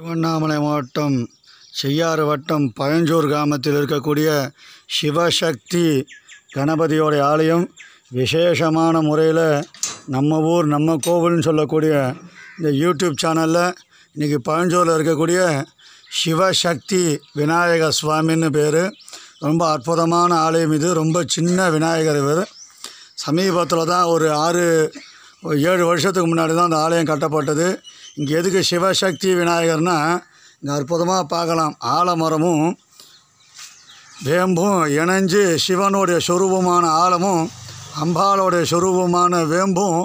திருவண்ணாமலை மாவட்டம் செய்யாறு வட்டம் பழஞ்சூர் கிராமத்தில் இருக்கக்கூடிய சிவசக்தி கணபதியோடைய ஆலயம் விசேஷமான முறையில் நம்ம ஊர் நம்ம கோவில்னு சொல்லக்கூடிய இந்த யூடியூப் சேனலில் இன்றைக்கி பழஞ்சூரில் இருக்கக்கூடிய சிவசக்தி விநாயகர் சுவாமின்னு பேர் ரொம்ப அற்புதமான ஆலயம் இது ரொம்ப சின்ன விநாயகர் இவர் சமீபத்தில் தான் ஒரு ஆறு ஏழு வருஷத்துக்கு முன்னாடி தான் அந்த ஆலயம் கட்டப்பட்டது இங்கே எதுக்கு சிவசக்தி விநாயகர்னால் இங்கே அற்புதமாக பார்க்கலாம் ஆலமரமும் வேம்பும் இணைஞ்சு சிவனுடைய சுரூபமான ஆலமும் அம்பாலோடைய சுரூபமான வேம்பும்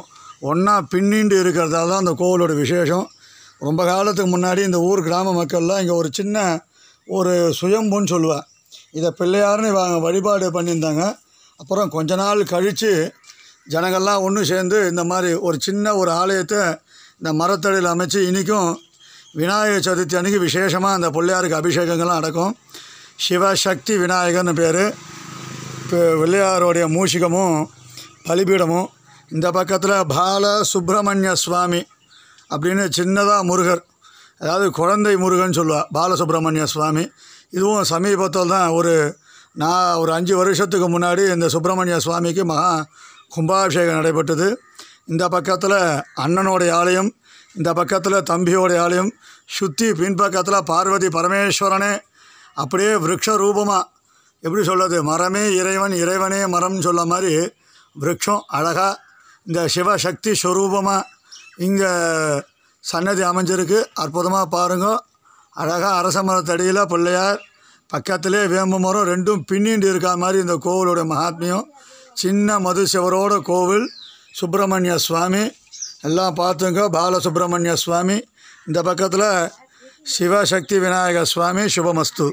ஒன்றா பின்னிண்டு இருக்கிறதால தான் அந்த கோவிலோட விசேஷம் ரொம்ப காலத்துக்கு முன்னாடி இந்த ஊர் கிராம மக்கள்லாம் இங்கே ஒரு சின்ன ஒரு சுயம்புன்னு சொல்லுவேன் இதை பிள்ளையார்னு வழிபாடு பண்ணியிருந்தாங்க அப்புறம் கொஞ்ச நாள் கழித்து ஜனங்கள்லாம் ஒன்று சேர்ந்து இந்த மாதிரி ஒரு சின்ன ஒரு ஆலயத்தை இந்த மரத்தடியில் அமைச்சு இன்றைக்கும் விநாயகர் சதுர்த்தி அன்றைக்கி விசேஷமாக அந்த பிள்ளையாருக்கு அபிஷேகங்கள்லாம் நடக்கும் சிவசக்தி விநாயகர்னு பேர் இப்போ பிள்ளையாரோடைய மூஷிகமும் பலிபீடமும் இந்த பக்கத்தில் பால சுப்பிரமணிய சுவாமி அப்படின்னு சின்னதாக முருகர் அதாவது குழந்தை முருகன் சொல்லுவாள் பாலசுப்ரமணிய சுவாமி இதுவும் சமீபத்தில் தான் ஒரு நான் ஒரு அஞ்சு வருஷத்துக்கு முன்னாடி இந்த சுப்பிரமணிய சுவாமிக்கு மகா கும்பாபிஷேகம் நடைபெற்றது இந்த பக்கத்தில் அண்ணனோடைய ஆலயம் இந்த பக்கத்தில் தம்பியோடைய ஆலயம் சுற்றி பின்பக்கத்தில் பார்வதி பரமேஸ்வரனே அப்படியே விரக்ஷ ரூபமாக எப்படி சொல்கிறது மரமே இறைவன் இறைவனே மரம்னு சொல்ல மாதிரி விரக்ஷம் அழகாக இந்த சிவசக்தி ஸ்வரூபமாக இங்கே சன்னதி அமைஞ்சிருக்கு அற்புதமாக பாருங்கள் அழகாக அரச மரத்தடியில் பிள்ளையார் பக்கத்திலே வேம்பு மரம் ரெண்டும் பின்னிண்டு இருக்கா மாதிரி இந்த கோவிலோட மகாத்மியம் சின்ன மதுசிவரோட கோவில் சுப்பிரமணிய சுவாமி எல்லாம் பார்த்துங்க பாலசுப்பிரமணிய சுவாமி இந்த பக்கத்தில் சிவசக்தி விநாயகர் சுவாமி சுபமஸ்து